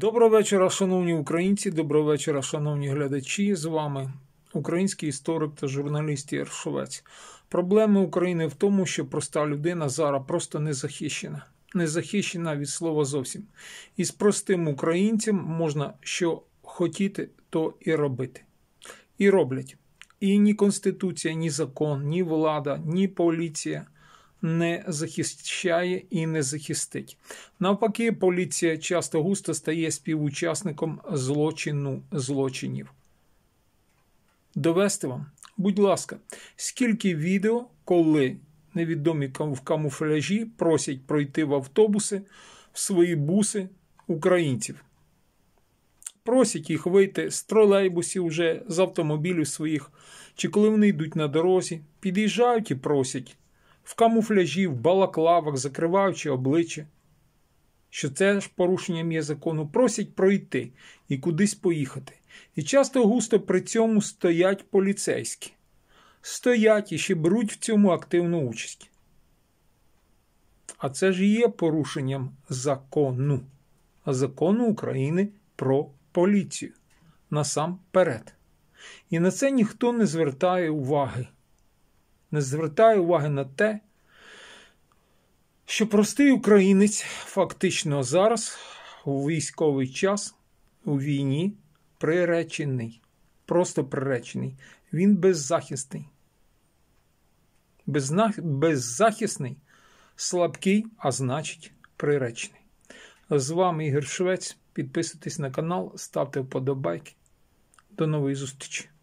Доброго вечора, шановні українці, доброго вечора, шановні глядачі. З вами український історик та журналіст Єршовець. Проблема України в тому, що проста людина зараз просто не захищена, не захищена від слова зовсім. І з простим українцем можна що хотіти, то і робити. І роблять. І ні Конституція, ні закон, ні влада, ні поліція не захищає і не захистить. Навпаки, поліція часто густо стає співучасником злочину злочинів. Довести вам, будь ласка, скільки відео, коли невідомі в камуфляжі просять пройти в автобуси в свої буси українців. Просять їх вийти з тролейбусів вже з автомобілів своїх, чи коли вони йдуть на дорозі, під'їжджають і просять в камуфляжі, в балаклавах, закриваючи обличчя, що це ж порушення є закону, просять пройти і кудись поїхати. І часто густо при цьому стоять поліцейські, стоять і ще беруть в цьому активну участь. А це ж є порушенням закону, закону України про поліцію насамперед. І на це ніхто не звертає уваги не звертає уваги на те, що простий українець фактично зараз у військовий час у війні приречений, просто приречений, він беззахисний. Беззахисний, слабкий, а значить, приречений. З вами Ігор Швець. Підписуйтесь на канал, ставте вподобайки. До нової зустрічі!